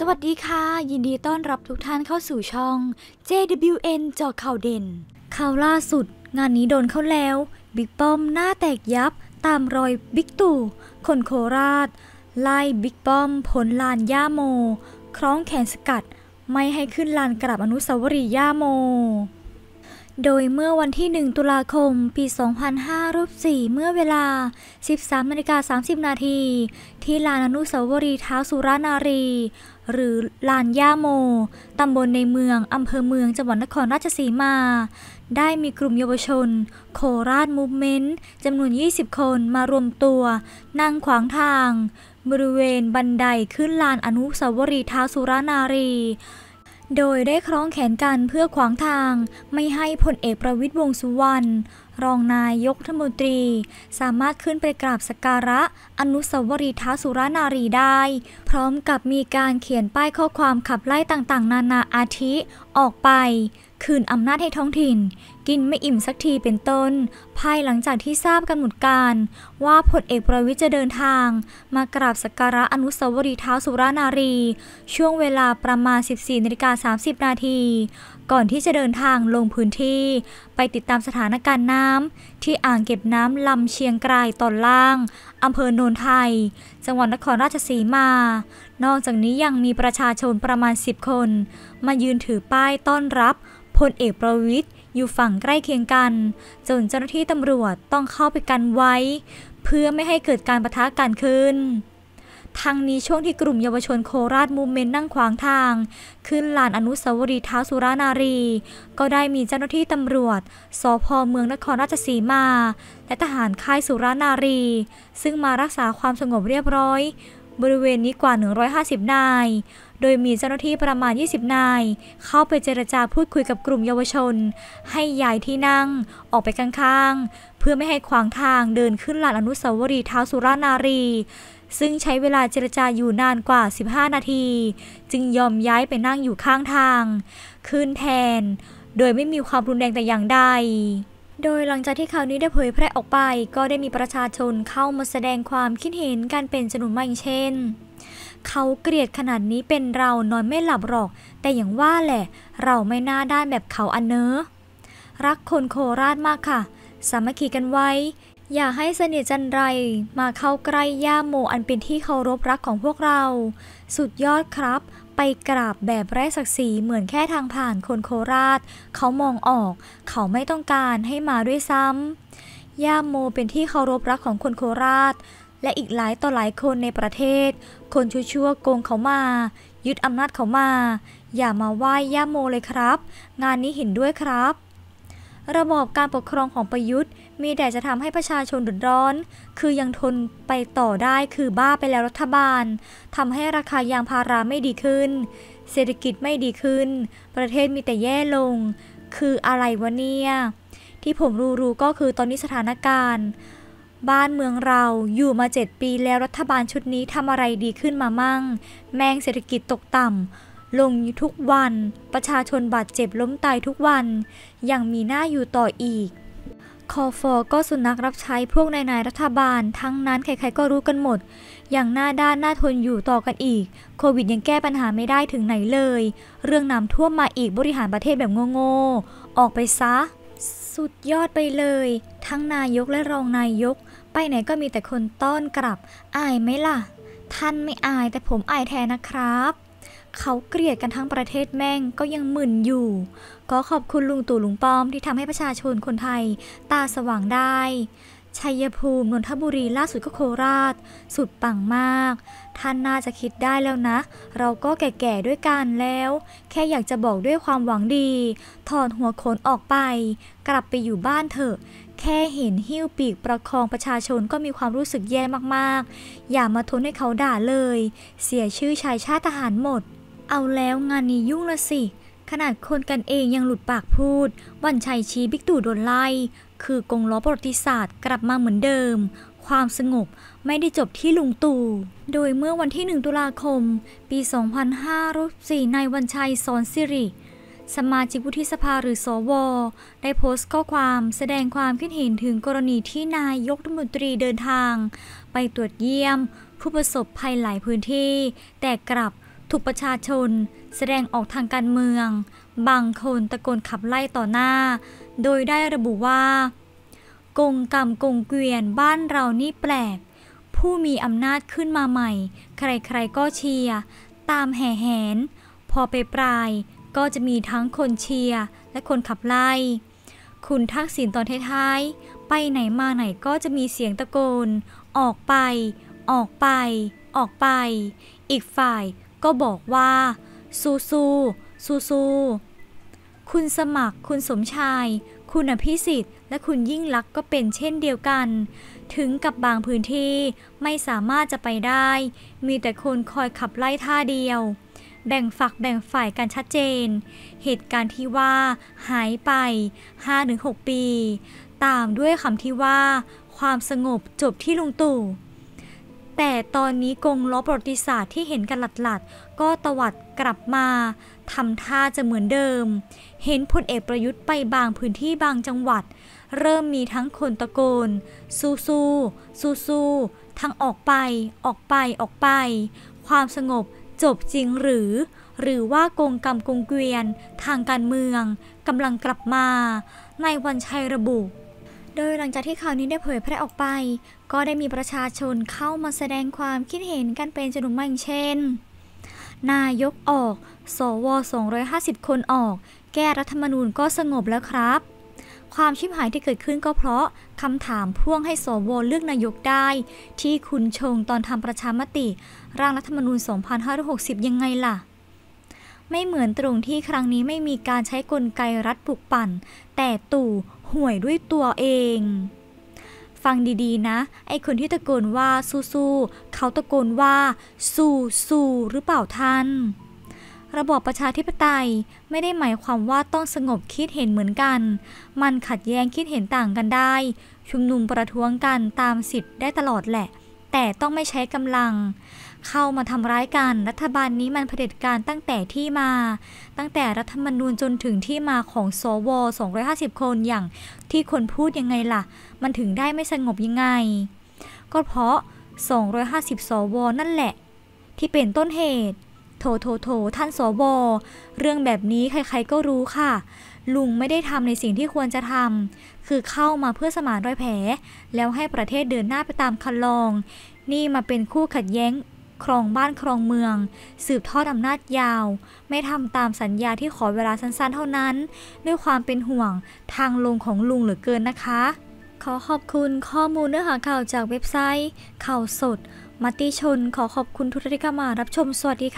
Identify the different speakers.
Speaker 1: สวัสดีค่ะยินดีต้อนรับทุกท่านเข้าสู่ช่อง JWN จอข่าวเด่น ข่าวล่าสุด งานนี้โดนเข้าแล้ว บิ๊กป้อมหน้าแตกยับตามรอยบิ๊กตู่คนโคราชไล่บิ๊กป้อม ผลลานย่าโม คล้องแขนสกัด ไม่ให้ขึ้นลานกราบอนุสาวรีย์ย่าโม โดยเมื่อวันที่ 1 ตุลาคม ปี2 5 6 4เมื่อเวลา 13นาฬิกา30 นาที ที่ลานอนุสาวรีย์ท้าวสุรนารีหรือลานย่าโม ตำบลในเมืองอำเภอเมืองจังหวัดนครราชสีมา ได้มีกลุ่มเยาวชน โคราชมูฟเมนต์ จำนวน 20 คนมารวมตัวนั่งขวางทาง บริเวณบันไดขึ้นลานอนุสาวรีย์ท้าสุรนารี โดยได้คล้องแขนกันเพื่อขวางทาง ไม่ให้พลเอกประวิตยวงสุวรรณรองนายยกรัฐมนตรี สามารถขึ้นไปกราบสกการะอนุสาวรีย์ท้าสุรานารีได้ พร้อมกับมีการเขียนป้ายข้อความขับไล่ต่างๆ นานาอาทิ ออกไปคืนอำนาจให้ท้องถิ่น กินไม่อิ่มสักทีเป็นต้น ภายหลังจากที่ทราบกันหมดการ ว่าพลเอกประวิทย์จะเดินทาง มากราบสักการะอนุสาวรีย์ท้าสุรานารี ช่วงเวลาประมาณ 14นาฬิกา30 นาทีก่อนที่จะเดินทางลงพื้นที่ ไปติดตามสถานการณ์น้ำที่อ่างเก็บน้ำลำเชียงกรายตอนล่างอำเภอโนนไทย จังหวัดนครราชสีมานอกจากนี้ยังมีประชาชนประมาณ 10 คน มายืนถือป้ายต้อนรับ พลเอกประวิทย์อยู่ฝั่งใกล้เคียงกัน จนเจ้าหน้าที่ตำรวจต้องเข้าไปกันไว้ เพื่อไม่ให้เกิดการประทะกันขึ้น ทางนี้ช่วงที่กลุ่มเยาวชนโคราชมูเมนต์นั่งขวางทาง ขึ้นลานอนุสาวรีย์ท้าวสุรานารี ก็ได้มีเจ้าหน้าที่ตำรวจสพเมืองนครราชสีมา และทหารค่ายสุรานารี ซึ่งมารักษาความสงบเรียบร้อยบริเวณนี้กว่า 150 นาย โดยมีเจ้าหน้าที่ประมาณ 20 นาย เข้าไปเจรจาพูดคุยกับกลุ่มเยาวชน ให้ย้ายที่นั่งออกไปข้างๆ เพื่อไม่ให้ขวางทางเดินขึ้นลานอนุสาวรีย์ท้าวสุรานารี ซึ่งใช้เวลาเจรจาอยู่นานกว่า 15 นาที จึงยอมย้ายไปนั่งอยู่ข้างทาง ขึ้นแทน โดยไม่มีความรุนแรงแต่อย่างใดโดยหลังจากที่ข่าวนี้ได้เผยแพร่ออกไป ก็ได้มีประชาชนเข้ามาแสดงความคิดเห็นการเป็นจนุนมากเช่นเขาเกลียดขนาดนี้เป็นเรานอนไม่หลับหรอก แต่อย่างว่าแหละ เราไม่น่าได้แบบเขาอันเนอรักคนโคราชมากค่ะสามัคคีกันไว้ อย่าให้เสนียจันไร มาเข้าใกล้ย่าโมอันเป็นที่เคารพรักของพวกเรา สุดยอดครับไปกราบแบบไร้ศักดิ์ศรีเหมือนแค่ทางผ่านคนโคราช เขามองออกเขาไม่ต้องการให้มาด้วยซ้ำย่าโมเป็นที่เคารพรักของคนโคราช และอีกหลายต่อหลายคนในประเทศ คนชั่วๆโกงเขามา ยึดอำนาจเขามา อย่ามาไหว้ย่าโมเลยครับ งานนี้เห็นด้วยครับระบอบการปกครองของประยุทธ์ มีแต่จะทำให้ประชาชนเดือดร้อน คือยังทนไปต่อได้คือบ้าไปแล้วรัฐบาล ทำให้ราคายางพาราไม่ดีขึ้น เศรษฐกิจไม่ดีขึ้น ประเทศมีแต่แย่ลง คืออะไรวะเนี่ยที่ผมรู้ๆก็คือตอนนี้สถานการณ์ บ้านเมืองเราอยู่มา7ปีแล้วรัฐบาลชุดนี้ทำอะไรดีขึ้นมามั่ง แมงเศรษฐกิจตกต่ำลงทุกวัน ประชาชนบาดเจ็บล้มตายทุกวัน ยังมีหน้าอยู่ต่ออีก คอฟอก็สุนัขรับใช้พวกนายนายรัฐบาล ทั้งนั้นใครๆก็รู้กันหมด อย่างหน้าด้านหน้าทนอยู่ต่อกันอีกโควิดยังแก้ปัญหาไม่ได้ถึงไหนเลย เรื่องน้ำท่วมมาอีกบริหารประเทศแบบโง่ๆออกไปซะ สุดยอดไปเลย ทั้งนายกและรองนายก ไปไหนก็มีแต่คนต้อนกลับ อายไหมล่ะ ท่านไม่อายแต่ผมอายแทนนะครับเขาเกลียดกันทั้งประเทศแม่งก็ยังหมื่นอยู่ ก็ขอบคุณลุงตู่ลุงป้อมที่ทำให้ประชาชนคนไทยตาสว่างได้ ชัยภูมินนทบุรีล่าสุดก็โคราช สุดปังมาก ท่านน่าจะคิดได้แล้วนะ เราก็แก่ๆด้วยกันแล้ว แค่อยากจะบอกด้วยความหวังดี ถอนหัวโขนออกไป กลับไปอยู่บ้านเถอะ แค่เห็นหิ้วปีกประคองประชาชนก็มีความรู้สึกแย่มากๆ อย่ามาทนให้เขาด่าเลย เสียชื่อชายชาติทหารหมดเอาแล้วงานนี้ยุ่งละสิ ขนาดคนกันเองยังหลุดปากพูด วันชัยชี้บิ๊กตู่โดนไล่ คือกงล้อประวัติศาสตร์กลับมาเหมือนเดิม ความสงบไม่ได้จบที่ลุงตู่ โดยเมื่อวันที่1ตุลาคม ปี 2504นายวันชัยสอนสิริ สมาชิกวุฒิสภาหรือสว ได้โพสต์ข้อความแสดงความคิดเห็นถึงกรณีที่นายยกรัฐมนตรีเดินทาง ไปตรวจเยี่ยม ผู้ประสบภัยหลายพื้นที่ แต่กลับถูกประชาชนแสดงออกทางการเมือง บางคนตะโกนขับไล่ต่อหน้า โดยได้ระบุว่า กงกรรมกงเกวียนบ้านเรานี่แปลก ผู้มีอำนาจขึ้นมาใหม่ ใครๆก็เชียร์ ตามแห่แหนพอไปปลาย ก็จะมีทั้งคนเชียร์และคนขับไล่ คุณทักษิณตอนท้ายๆไปไหนมาไหนก็จะมีเสียงตะโกน ออกไป ออกไป ออกไป อีกฝ่ายก็บอกว่า ซูซู ซูซู คุณสมัครคุณสมชาย คุณอภิสิทธิ์และคุณยิ่งลักษณ์ก็เป็นเช่นเดียวกัน ถึงกับบางพื้นที่ไม่สามารถจะไปได้ มีแต่คนคอยขับไล่ท่าเดียว แบ่งฝักแบ่งฝ่ายกันชัดเจน เหตุการณ์ที่ว่าหายไป 5-6 ปี ตามด้วยคำที่ว่าความสงบจบที่ลุงตู่แต่ตอนนี้กงล้อประวัติศาสตร์ที่เห็นกันหลัดๆก็ตวัดกลับมาทำท่าจะเหมือนเดิม เห็นพลเอกประยุทธ์ไปบางพื้นที่บางจังหวัด เริ่มมีทั้งคนตะโกน สู้สู้สู้สู้ทั้งออกไป ออกไปออกไป ความสงบจบจริงหรือ หรือว่ากงกรรมกงเกวียน ทางการเมืองกำลังกลับมา ในวันชัยระบุโดยหลังจากที่ข่าวนี้ได้เผยแพร่ออกไป ก็ได้มีประชาชนเข้ามาแสดงความคิดเห็นกันเป็นจำนวนมากเช่น นายกออก สว250คนออก แก้รัฐธรรมนูญก็สงบแล้วครับ ความชิบหายที่เกิดขึ้นก็เพราะคำถามพ่วงให้สวเลือกนายกได้ ที่คุณชงตอนทำประชามติ ร่างรัฐธรรมนูญ 2560 ยังไงล่ะ ไม่เหมือนตรงที่ครั้งนี้ไม่มีการใช้กลไกรัฐปลุกปั่น แต่ตู่ห่วยด้วยตัวเอง ฟังดีๆ นะ ไอคนที่ตะโกนว่าสู้ๆ เขาตะโกนว่าสู้สู้หรือเปล่าท่าน ระบอบประชาธิปไตยไม่ได้หมายความว่าต้องสงบคิดเห็นเหมือนกัน มันขัดแย้งคิดเห็นต่างกันได้ ชุมนุมประท้วงกันตามสิทธิ์ได้ตลอดแหละ แต่ต้องไม่ใช้กำลังเข้ามาทำร้ายกันรัฐบาลนี้มันเผด็จการตั้งแต่ที่มา ตั้งแต่รัฐธรรมนูญจนถึงที่มาของสว250 คนอย่างที่คนพูดยังไงล่ะ มันถึงได้ไม่สงบยังไง ก็เพราะ250สวนั่นแหละ ที่เป็นต้นเหตุ โถโถโถท่านสว เรื่องแบบนี้ใครๆก็รู้ค่ะ ลุงไม่ได้ทำในสิ่งที่ควรจะทำคือเข้ามาเพื่อสมานรอยแผล แล้วให้ประเทศเดินหน้าไปตามคันลอง นี่มาเป็นคู่ขัดแย้งครองบ้านครองเมือง สืบทอดอำนาจยาว ไม่ทำตามสัญญาที่ขอเวลาสั้นๆเท่านั้น ด้วยความเป็นห่วงทางลงของลุงเหลือเกินนะคะ ขอขอบคุณข้อมูลเนื้อหาข่าวจากเว็บไซต์ ข่าวสดมัติชนขอขอบคุณทุกท่านที่เข้ามารับชมสวัสดีค่ะ